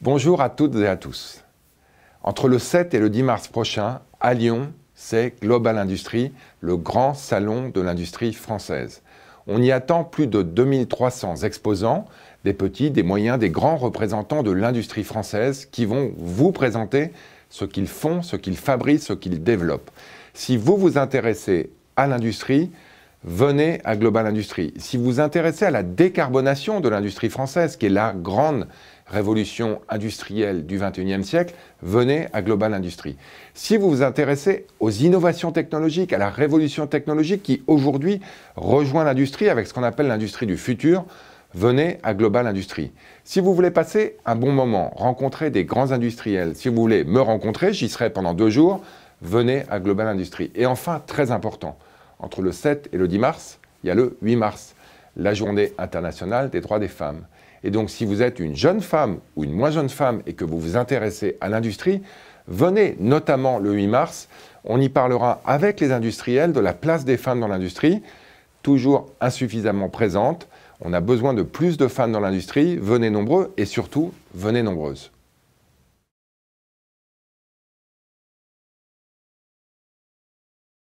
Bonjour à toutes et à tous. Entre le 7 et le 10 mars prochain, à Lyon, c'est Global Industrie, le grand salon de l'industrie française. On y attend plus de 2300 exposants, des petits, des moyens, des grands représentants de l'industrie française qui vont vous présenter ce qu'ils font, ce qu'ils fabriquent, ce qu'ils développent. Si vous vous intéressez à l'industrie, venez à Global Industrie. Si vous vous intéressez à la décarbonation de l'industrie française, qui est la grande révolution industrielle du XXIe siècle, venez à Global Industrie. Si vous vous intéressez aux innovations technologiques, à la révolution technologique qui aujourd'hui rejoint l'industrie avec ce qu'on appelle l'industrie du futur, venez à Global Industrie. Si vous voulez passer un bon moment, rencontrer des grands industriels, si vous voulez me rencontrer, j'y serai pendant deux jours, venez à Global Industrie. Et enfin, très important, entre le 7 et le 10 mars, il y a le 8 mars, la journée internationale des droits des femmes. Et donc, si vous êtes une jeune femme ou une moins jeune femme et que vous vous intéressez à l'industrie, venez notamment le 8 mars. On y parlera avec les industriels de la place des femmes dans l'industrie, toujours insuffisamment présente. On a besoin de plus de femmes dans l'industrie. Venez nombreux et surtout, venez nombreuses.